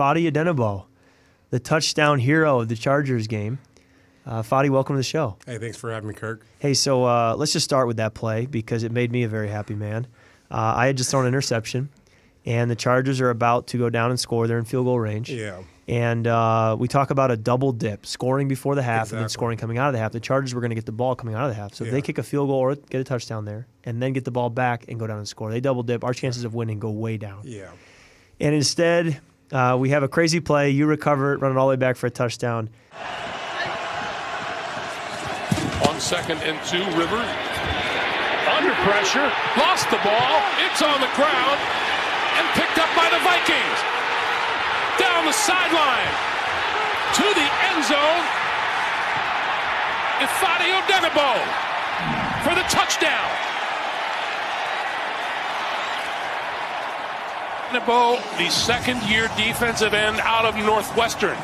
Fadi Adenabo, the touchdown hero of the Chargers game. Uh, Fadi, welcome to the show. Hey, thanks for having me, Kirk. Hey, so uh, let's just start with that play because it made me a very happy man. Uh, I had just thrown an interception, and the Chargers are about to go down and score. They're in field goal range. Yeah. And uh, we talk about a double dip, scoring before the half exactly. and then scoring coming out of the half. The Chargers were going to get the ball coming out of the half. So yeah. if they kick a field goal or get a touchdown there and then get the ball back and go down and score, they double dip. Our chances of winning go way down. Yeah. And instead, uh, we have a crazy play. You recover it, run it all the way back for a touchdown. On second and two, Rivers under pressure, lost the ball. It's on the ground and picked up by the Vikings. Down the sideline to the end zone. Ifadio Denebo for the touchdown. Ognebo, the second year defensive end out of Northwestern,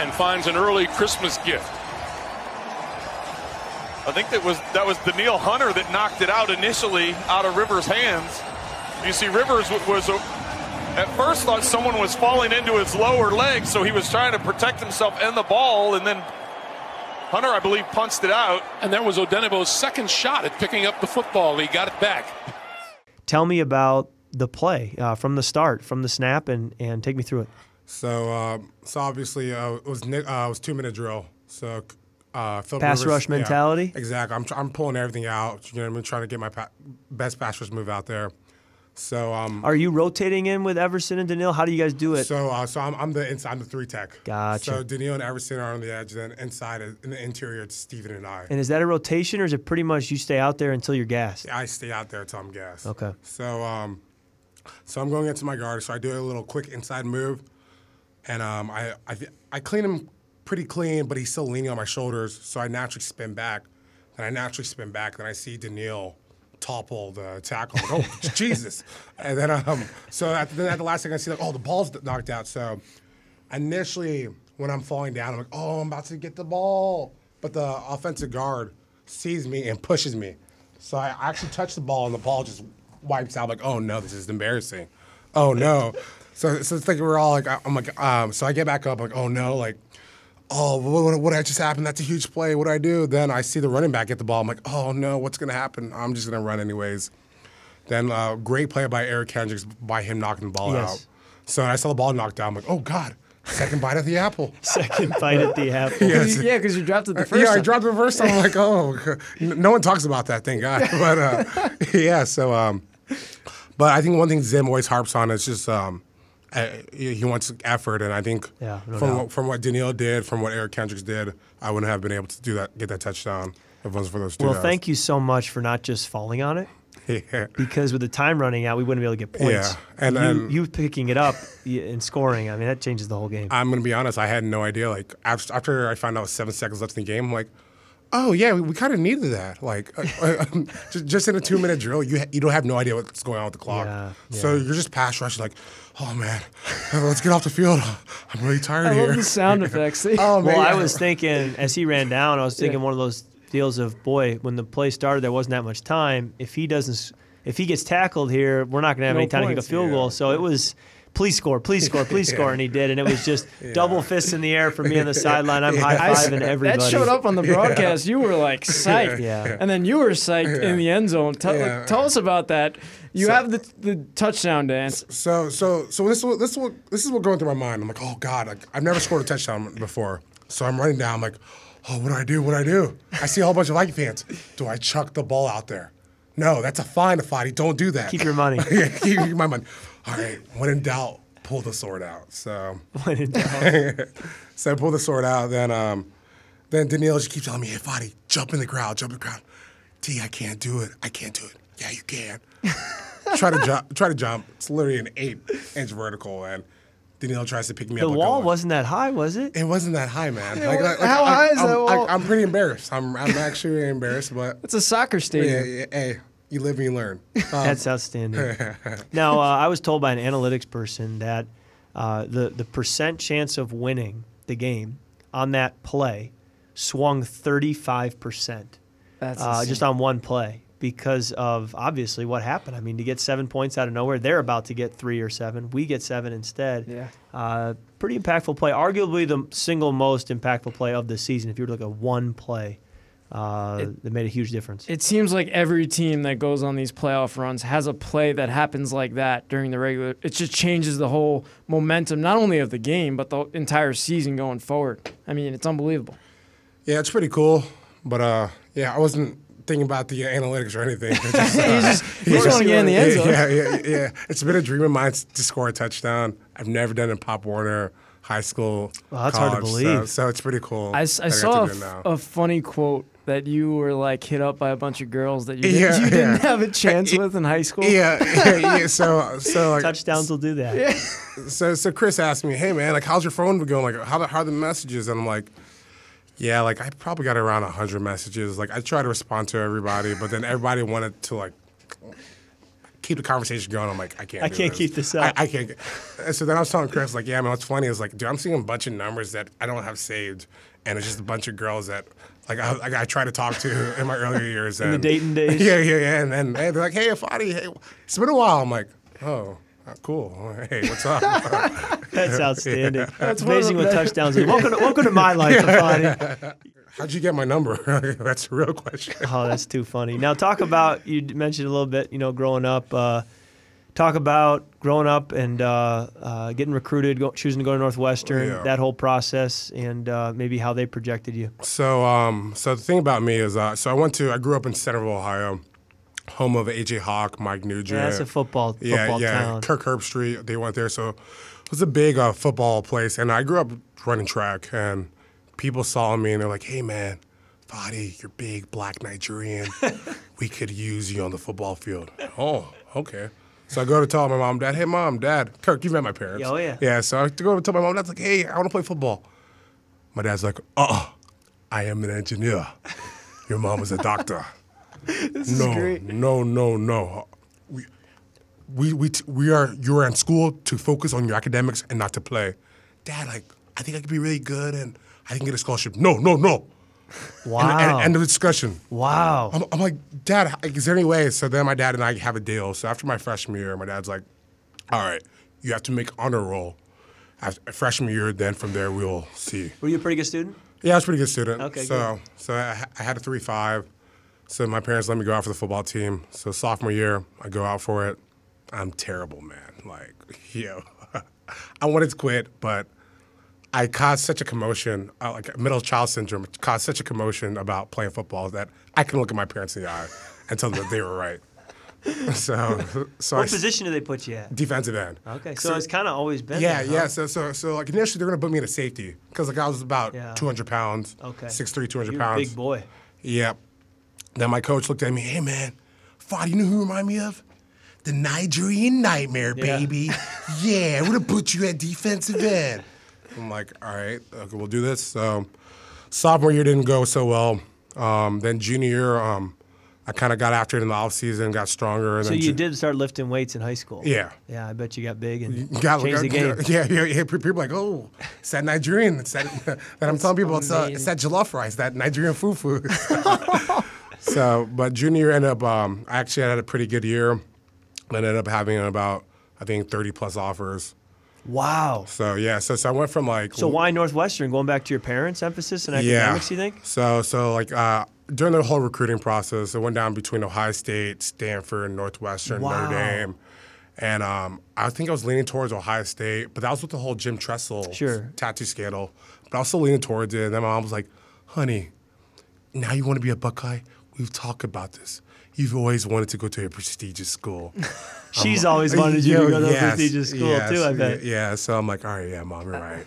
and finds an early Christmas gift. I think that was that was Daniil Hunter that knocked it out initially out of Rivers' hands. You see, Rivers was a, at first thought someone was falling into his lower leg, so he was trying to protect himself and the ball, and then Hunter, I believe, punched it out. And that was Odenebo's second shot at picking up the football. He got it back. Tell me about the play uh, from the start, from the snap, and, and take me through it. So, um, so obviously, uh, it was uh, it was two minute drill. So, uh, pass Rivers, rush mentality. exactly. I'm, I'm pulling everything out. You know, I'm trying to get my pa- best pass rush move out there. So, um, are you rotating in with Everson and Daniil? How do you guys do it? So, uh, so I'm, I'm the inside, I'm the three tech. Gotcha. So Daniil and Everson are on the edge, then inside uh, in the interior, it's Steven and I. And is that a rotation, or is it pretty much you stay out there until you're gassed? I stay out there until I'm gassed. Okay. So, um, so I'm going into my guard. So I do a little quick inside move, and um, I I, th- I clean him pretty clean, but he's still leaning on my shoulders. So I naturally spin back, and I naturally spin back. Then I see Daniil topple the tackle. Like, oh Jesus! And then um, so at, then at the last thing I see like, oh, the ball's knocked out. So initially, when I'm falling down, I'm like, oh, I'm about to get the ball, but the offensive guard sees me and pushes me. So I actually touch the ball, and the ball just wipes out like oh no this is embarrassing oh no so, so it's like we're all like i'm like um, so i get back up like oh no like oh what, what, just happened that's a huge play what do i do then i see the running back get the ball i'm like oh no what's going to happen i'm just going to run anyways then uh, great play by eric hendricks by him knocking the ball yes. out so i saw the ball knocked down i'm like oh god Second bite at the apple. Second bite at the apple. yes. Yeah, because you dropped it the uh, first. Yeah, time. I dropped it the first time. I'm like, oh, no one talks about that, thank God. But uh, yeah, so, um, but I think one thing Zim always harps on is just um, he wants effort, and I think yeah, no from what, from what Danielle did, from what Eric Kendricks did, I wouldn't have been able to do that, get that touchdown. If it wasn't for those two. Well, guys. thank you so much for not just falling on it, yeah. because with the time running out, we wouldn't be able to get points. Yeah, and you, and you picking it up and scoring, I mean, that changes the whole game. I'm gonna be honest, I had no idea. Like after I found out seven seconds left in the game, I'm like, oh yeah, we, we kind of needed that. Like uh, uh, um, just, just, in a two minute drill, you you don't have no idea what's going on with the clock. Yeah, yeah. So you're just pass rushing like, oh man, let's get off the field. I'm really tired I here. I love the sound effects. oh, man. Well, I was thinking as he ran down, I was thinking yeah. one of those deals of boy, when the play started, there wasn't that much time. If he doesn't, if he gets tackled here, we're not going to have no any time to kick a field goal. So it was. Please score, please score, please yeah. score, and he did, and it was just yeah. double fists in the air for me on the sideline. I'm high fiving everybody. That showed up on the broadcast. You were like psyched, yeah. and then you were psyched in the end zone. Tell, like, tell us about that. You so, have the, the touchdown dance. So so so this this this is what going through my mind. I'm like, oh god, I've never scored a touchdown before. So I'm running down, I'm like, oh, what do I do? What do I do? I see a whole bunch of Viking fans. Do I chuck the ball out there? No, that's a fine, Fadi. Don't do that. Keep your money. yeah, keep, my money. All right, when in doubt, pull the sword out. So when in doubt. so I pull the sword out. Then um, then Danielle she keeps telling me, hey, Fadi, jump in the crowd, jump in the crowd. T, I can't do it. I can't do it. Yeah, you can. try to jump. Try to jump. It's literally an eight-inch vertical, and – Danilo tries to pick me the up. The wall wasn't that high, was it? It wasn't that high, man. Like, like, How high I, is I'm, that wall? I, am pretty embarrassed. I'm, I'm actually really embarrassed, but it's a soccer stadium. Yeah, yeah, hey, you live and you learn. Um, That's outstanding. now, uh, I was told by an analytics person that uh, the the percent chance of winning the game on that play swung 35 percent. Uh, just on one play because of obviously what happened. I mean, to get seven points out of nowhere, they're about to get three or seven. We get seven instead. Yeah. Uh, pretty impactful play. Arguably the single most impactful play of the season. If you were to look at one play, uh, it, that made a huge difference. It seems like every team that goes on these playoff runs has a play that happens like that during the regular. It just changes the whole momentum, not only of the game but the entire season going forward. I mean, it's unbelievable. Yeah, it's pretty cool, but uh, yeah, I wasn't thinking about the analytics or anything. He's uh, just, uh, in the end zone. Yeah, yeah, yeah. It's been a dream of mine to score a touchdown. I've never done it in Pop Warner high school. Well, that's college, hard to believe. So, so, it's pretty cool. I, I saw I a, a funny quote that you were like hit up by a bunch of girls that you, did, you didn't have a chance with in high school. Yeah, yeah, yeah. So, so like, touchdowns will do that. So, so Chris asked me, "Hey man, like, how's your phone been going? Like, how, how are the messages?" And I'm like. Yeah, like I probably got around hundred messages. Like I try to respond to everybody, but then everybody wanted to like keep the conversation going. I'm like, I can't. I can't this. keep this up. I, I can't. And so then I was telling Chris, like, yeah, man, what's funny is like, dude, I'm seeing a bunch of numbers that I don't have saved, and it's just a bunch of girls that. Like I, like I tried to talk to in my earlier years. And, the dating days. Yeah, yeah, yeah. And then hey, they're like, "Hey, Afadi, hey, it's been a while." I'm like, "Oh, cool. Hey, what's up? That's outstanding. Yeah. That's amazing what touchdowns are. Welcome to, welcome to my life, yeah. How'd you get my number? that's a real question. Oh, that's too funny. Now, talk about, you mentioned a little bit, you know, growing up. Uh, talk about growing up and uh, uh, getting recruited, go, choosing to go to Northwestern, yeah. that whole process, and uh, maybe how they projected you. So, um, so the thing about me is, uh, so I went to, I grew up in Centerville, Ohio home of AJ Hawk, Mike Nugent. Yeah, that's a football, yeah, football yeah. Town. Kirk Herbstreit, they went there. So it was a big uh, football place. And I grew up running track, and people saw me and they're like, hey, man, Fadi, you're big, black Nigerian. we could use you on the football field. oh, okay. So I go to tell my mom, dad, hey, mom, dad, Kirk, you've met my parents. Oh, yeah. Yeah, so I go to tell my mom, dad's like, hey, I want to play football. My dad's like, oh, I am an engineer. Your mom is a doctor. this is no, great. No, no, no. We, we, we, t- we are, you're in school to focus on your academics and not to play. Dad, like, I think I could be really good and I can get a scholarship. No, no, no. Wow. And, and, end of discussion. Wow. I'm, I'm, like, Dad, is there any way? So then my dad and I have a deal. So after my freshman year, my dad's like, all right, you have to make honor roll. After freshman year, then from there we'll see. Were you a pretty good student? Yeah, I was a pretty good student. Okay, so, good. So I, I had a 3 5. So my parents let me go out for the football team. So sophomore year, I go out for it. I'm terrible, man. Like, yo, I wanted to quit, but I caused such a commotion, uh, like middle child syndrome, caused such a commotion about playing football that I can look at my parents in the eye and tell them that they were right. So, so what I, position do they put you at? Defensive end. Okay, so, so it's kind of always been. Yeah, there, huh? yeah. So, so, so like initially they're gonna put me in a safety because like I was about yeah. 200 pounds. Okay. 6'3", 200 You're pounds. Big boy. Yep. Then my coach looked at me, hey man, Fadi, you know who you remind me of? The Nigerian nightmare, baby. yeah, we're going put you at defensive end. I'm like, all right, okay, we'll do this. sophomore year didn't go so well. Um, then junior year, um, I kind of got after it in the off season, got stronger. so you ju- did start lifting weights in high school. Yeah. Yeah, I bet you got big and got, changed got, the game. Yeah, yeah, yeah. People are like, oh, it's that Nigerian. It's that, I'm telling people it's, uh, it's that jollof rice, that Nigerian fufu so, but junior ended up, um, I actually had a pretty good year. I ended up having about, I think, 30 plus offers. Wow. So yeah, so, so I went from like. So why Northwestern? Going back to your parents' emphasis and academics, yeah. you think? So so like uh, during the whole recruiting process, it went down between Ohio State, Stanford, Northwestern, wow. Notre Dame, and um, I think I was leaning towards Ohio State, but that was with the whole Jim Tressel sure. tattoo scandal. But I was still leaning towards it, and then my mom was like, "Honey, now you want to be a Buckeye? we've talked about this. You've always wanted to go to a prestigious school. She's always wanted you, you to go to yes, a prestigious school yes, too. I bet. Yeah. So I'm like, all right, yeah, mom, you're right.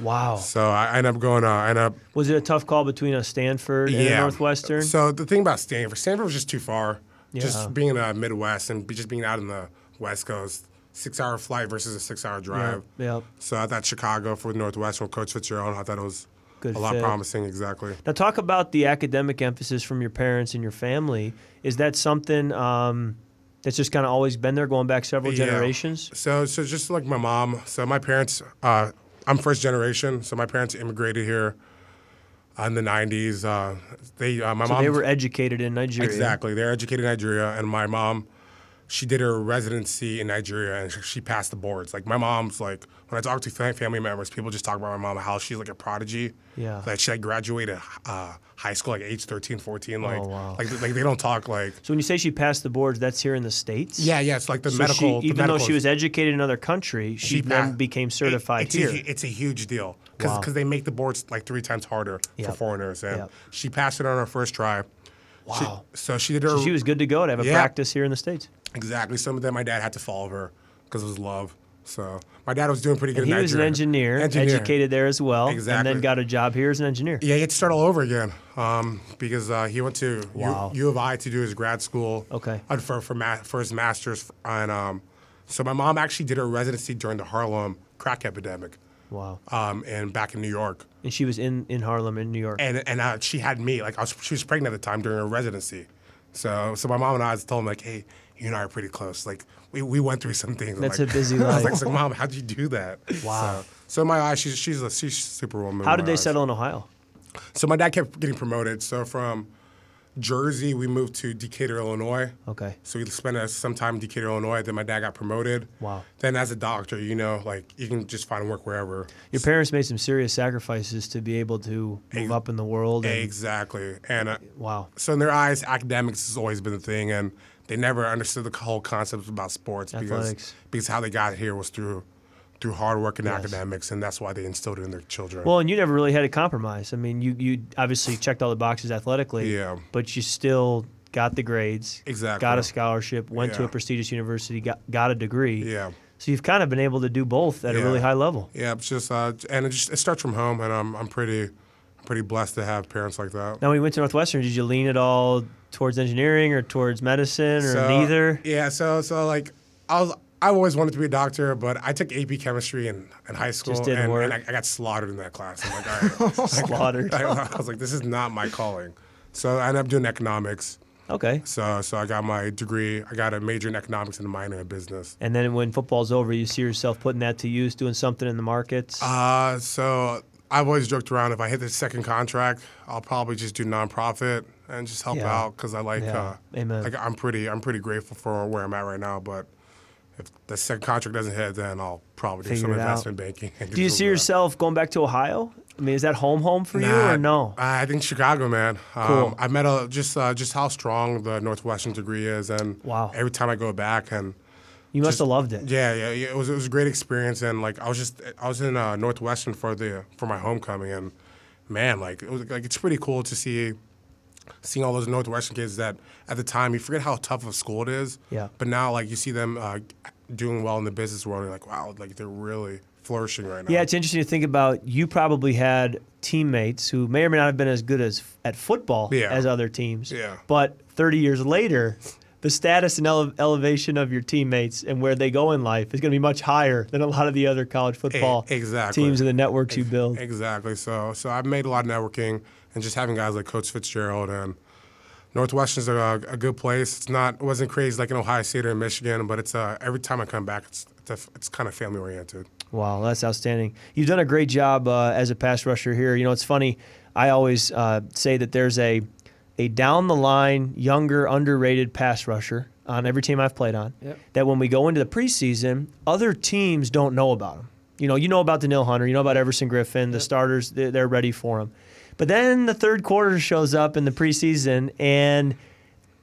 Wow. So I end up going. Uh, I end up. Was it a tough call between a uh, Stanford and yeah. a Northwestern? So the thing about Stanford, Stanford was just too far. Yeah. Just being in the uh, Midwest and just being out in the West Coast, six-hour flight versus a six-hour drive. Yeah. Yep. So I thought Chicago for Northwestern, Coach Fitzgerald, I thought it was good. A lot uh, promising, exactly. Now, talk about the academic emphasis from your parents and your family. Is that something um, that's just kind of always been there, going back several yeah. generations? So, so just like my mom. So my parents, uh, I'm first generation. So my parents immigrated here in the '90s. Uh, they, uh, my so mom, they were educated in Nigeria. Exactly, they're educated in Nigeria, and my mom she did her residency in Nigeria and she passed the boards. Like my mom's like when I talk to family members, people just talk about my mom how she's like a prodigy. Yeah. Like she like graduated uh, high school like age 13, 14. Like, oh, wow. like like they don't talk like. So when you say she passed the boards, that's here in the states. Yeah, yeah. It's like the so medical. She, even the medical, though she was educated in another country, she, she then became certified it, it's here. A, it's a huge deal because because wow. they make the boards like three times harder yep. for foreigners, and yep. she passed it on her first try. Wow. She, so she did her. So she was good to go to have a yeah. practice here in the states. Exactly. Some of them, my dad had to follow her because it was love. So my dad was doing pretty good. And he was an engineer, engineer, educated there as well, exactly. and then got a job here as an engineer. Yeah, he had to start all over again um, because uh, he went to wow. U, U, of I to do his grad school. Okay, for for, ma- for, his master's, and um, so my mom actually did her residency during the Harlem crack epidemic. Wow. Um, and back in New York. And she was in, in Harlem in New York. And and uh, she had me like was, she was pregnant at the time during her residency, so so my mom and I was told him like, hey, you and I are pretty close. Like we, we went through some things. That's like, a busy life. I was like, Mom, how did you do that? Wow. So, so my eyes, she's she's a she's superwoman. How did they eyes. settle in Ohio? So my dad kept getting promoted. So from Jersey, we moved to Decatur, Illinois. Okay. So we spent uh, some time in Decatur, Illinois. Then my dad got promoted. Wow. Then as a doctor, you know, like you can just find work wherever. Your parents made some serious sacrifices to be able to move a- up in the world. And exactly. And uh, wow. So in their eyes, academics has always been the thing, and they never understood the whole concept about sports because because how they got here was through through hard work and yes. academics, and that's why they instilled it in their children. Well, and you never really had a compromise. I mean, you you obviously checked all the boxes athletically, yeah, but you still got the grades, exactly, got a scholarship, went yeah. to a prestigious university, got got a degree, yeah. So you've kind of been able to do both at yeah. a really high level. Yeah, it's just uh, and it just it starts from home, and I'm I'm pretty pretty blessed to have parents like that. Now, when you went to Northwestern, did you lean at all towards engineering or towards medicine or so, neither? Yeah, so so like I was I always wanted to be a doctor, but I took AP chemistry in, in high school and, and I, I, got slaughtered in that class. I'm like, all right, oh, slaughtered. I, I, was like, this is not my calling. So I ended up doing economics. Okay. So so I got my degree. I got a major in economics and a minor in business. And then when football's over, you see yourself putting that to use, doing something in the markets. Uh so I've always joked around if I hit the second contract, I'll probably just do nonprofit and just help yeah. out because I like. Yeah. Uh, Amen. Like I'm pretty, I'm pretty grateful for where I'm at right now, but if the second contract doesn't hit, then I'll probably Figure do some investment out. banking. Do, you see yourself going back to Ohio? I mean, is that home home for nah, you or no? I think Chicago, man. Cool. Um, I met a, uh, just uh, just how strong the Northwestern degree is, and wow. every time I go back and you must just, have loved it. Yeah, yeah, yeah, It was it was a great experience, and like I was just I was in uh, Northwestern for the for my homecoming, and man, like it was like it's pretty cool to see seeing all those Northwestern kids that at the time you forget how tough of a school it is. Yeah. But now like you see them uh, doing well in the business world, you're like wow, like they're really flourishing right now. Yeah, it's interesting to think about. You probably had teammates who may or may not have been as good as at football yeah. as other teams. Yeah. But 30 years later, the status and ele- elevation of your teammates and where they go in life is going to be much higher than a lot of the other college football exactly. teams and the networks you build. Exactly. So, so I've made a lot of networking and just having guys like Coach Fitzgerald and Northwestern a, a good place. It's not it wasn't crazy like in Ohio State or in Michigan, but it's uh, every time I come back, it's it's, a, it's kind of family oriented. Wow, that's outstanding. You've done a great job uh, as a pass rusher here. You know, it's funny. I always uh, say that there's a a down the line, younger, underrated pass rusher on every team I've played on. Yep. That when we go into the preseason, other teams don't know about him. You know, you know about Daniil Hunter, you know about Everson Griffin, yep. the starters, they're ready for him. But then the third quarter shows up in the preseason, and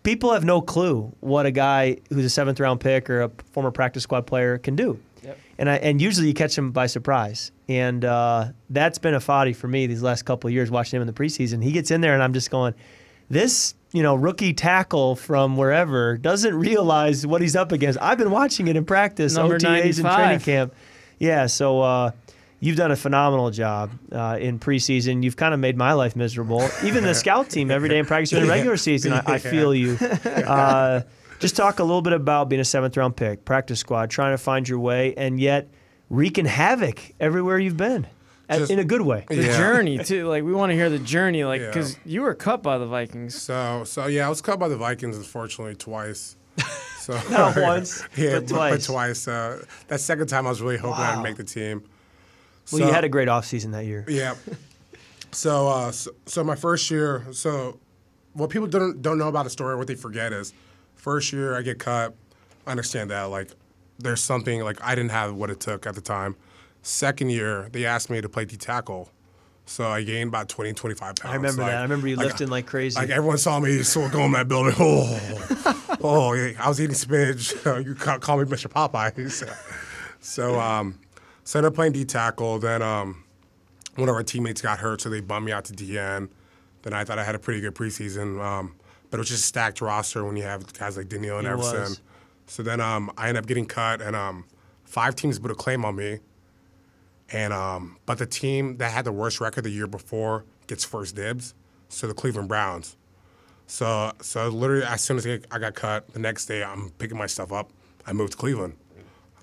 people have no clue what a guy who's a seventh round pick or a former practice squad player can do. Yep. And I, and usually you catch him by surprise. And uh, that's been a foddy for me these last couple of years watching him in the preseason. He gets in there, and I'm just going – this you know rookie tackle from wherever doesn't realize what he's up against. I've been watching it in practice, Number OTAs 95. and training camp. Yeah, so uh, you've done a phenomenal job uh, in preseason. You've kind of made my life miserable. Even the scout team every day in practice during the regular season, I, I feel you. Uh, just talk a little bit about being a seventh round pick, practice squad, trying to find your way, and yet wreaking havoc everywhere you've been just, in a good way. The yeah. journey too. Like we want to hear the journey. Like because yeah. you were cut by the Vikings. So so yeah, I was cut by the Vikings unfortunately twice. So not once, yeah, but, twice. But twice. Uh, that second time, I was really hoping wow. I'd make the team. Well, you had a great offseason that year. Yeah. so, uh, so, so my first year. So what people don't don't know about the story, what they forget is, first year I get cut. I understand that like there's something like I didn't have what it took at the time. Second year, they asked me to play D tackle. So I gained about 20, 25 pounds. I remember like, that. I remember you like, lifting like crazy. Like everyone saw me so going in that building. Oh, oh, I was eating spinach. you call me Mr. Popeyes. so, um, so I ended up playing D tackle. Then um, one of our teammates got hurt, so they bummed me out to DN. Then I thought I had a pretty good preseason, um, but it was just a stacked roster when you have guys like Daniel and it Everson. Was. So then um, I ended up getting cut, and um, five teams put a claim on me. And um, but the team that had the worst record the year before gets first dibs, so the Cleveland Browns. So so literally as soon as I got cut, the next day I'm picking my stuff up. I moved to Cleveland.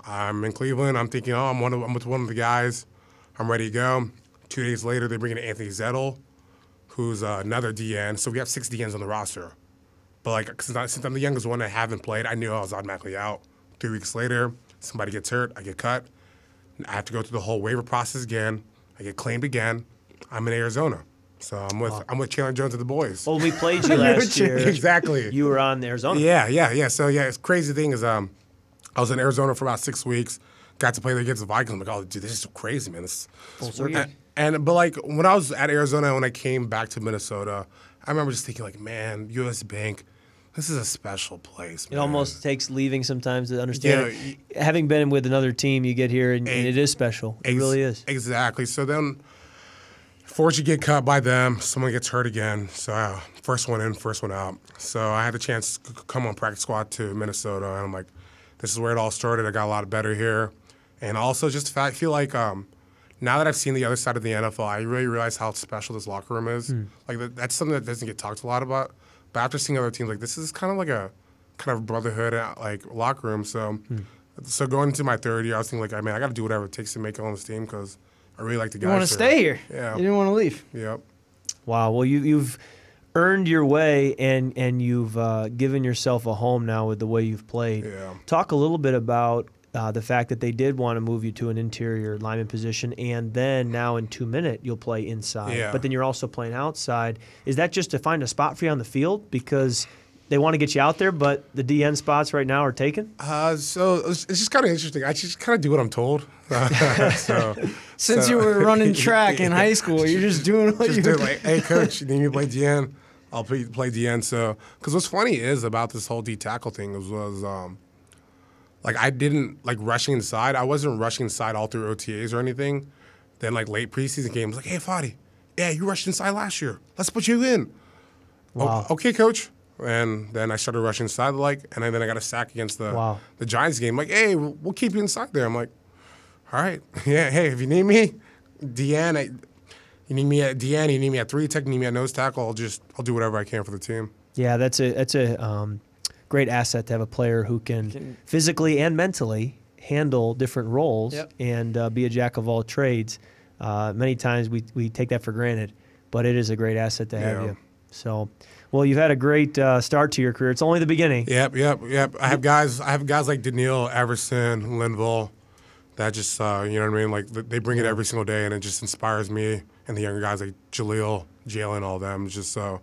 I'm in Cleveland. I'm thinking, oh, I'm one of I'm with one of the guys. I'm ready to go. Two days later, they bring in Anthony Zettel, who's uh, another DN. So we have six DNs on the roster. But like, since, since I'm the youngest one, I haven't played. I knew I was automatically out. Three weeks later, somebody gets hurt. I get cut. I have to go through the whole waiver process again. I get claimed again. I'm in Arizona. So I'm with oh. I'm with Chandler Jones and the boys. Well, we played you last year. exactly. You were on Arizona. Yeah, yeah, yeah. So yeah, it's crazy thing is um, I was in Arizona for about six weeks. Got to play against the Vikings. I'm like, oh, dude, this is crazy, man. This, and but like when I was at Arizona, when I came back to Minnesota, I remember just thinking like, man, U.S. Bank this is a special place. Man. It almost takes leaving sometimes to understand. Yeah, it. Having been with another team, you get here and, ex- and it is special. It ex- really is. Exactly. So then, you get cut by them. Someone gets hurt again. So uh, first one in, first one out. So I had the chance to come on practice squad to Minnesota, and I'm like, this is where it all started. I got a lot better here, and also just I feel like um, now that I've seen the other side of the NFL, I really realize how special this locker room is. Mm. Like that's something that doesn't get talked a lot about. But after seeing other teams, like this is kind of like a kind of brotherhood like locker room. So, hmm. so going into my third year, I was thinking like, I mean, I got to do whatever it takes to make it on this team because I really like the guys. You want to stay here? Yeah. You didn't want to leave. Yep. Wow. Well, you you've earned your way and and you've uh, given yourself a home now with the way you've played. Yeah. Talk a little bit about uh, the fact that they did want to move you to an interior lineman position, and then now in two minute you'll play inside, yeah. but then you're also playing outside. Is that just to find a spot for you on the field because they want to get you out there, but the DN spots right now are taken? Uh, so it's, just kind of interesting. I just kind of do what I'm told. so, Since so. you were running track in high school, you're just doing what you do. Like, hey, coach, you need me to play DN? I'll play, play DN. So, because what's funny is about this whole D tackle thing was, was um, like I didn't like rushing inside. I wasn't rushing inside all through OTAs or anything. Then like late preseason games, like, hey Fadi, yeah, you rushed inside last year. Let's put you in. Wow. okay, coach. And then I started rushing inside like, and then I got a sack against the wow. the Giants game. Like, hey, we'll, we'll keep you inside there. I'm like, all right, yeah, hey, if you need me, Deanne, I, you need me at Deanne, you need me at three tech, you need me at nose tackle. I'll just I'll do whatever I can for the team. Yeah, that's a that's a um, great asset to have a player who can, can physically and mentally handle different roles yep. and uh, be a jack of all trades. Uh, many times we, we take that for granted, but it is a great asset to yeah. have you. So, well, you've had a great uh, start to your career. It's only the beginning. Yep, yep, yep. I have guys. I have guys like Daniil, Everson, Linville. That just uh, you know what I mean. Like they bring it every single day, and it just inspires me and the younger guys like Jaleel, Jalen, all them. Just so, uh,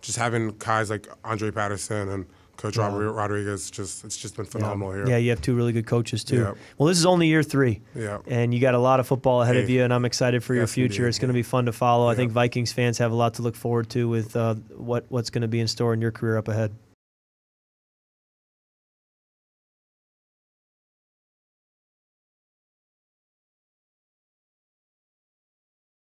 just having guys like Andre Patterson and Coach Rodriguez just it's just been phenomenal yeah. here. Yeah, you have two really good coaches too. Yeah. Well, this is only year three. Yeah. And you got a lot of football ahead hey. of you, and I'm excited for yes, your future. Indeed. It's going to be fun to follow. I think Vikings fans have a lot to look forward to with uh, what what's going to be in store in your career up ahead.